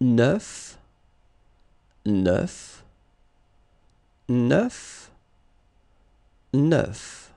9, 9, 9, 9.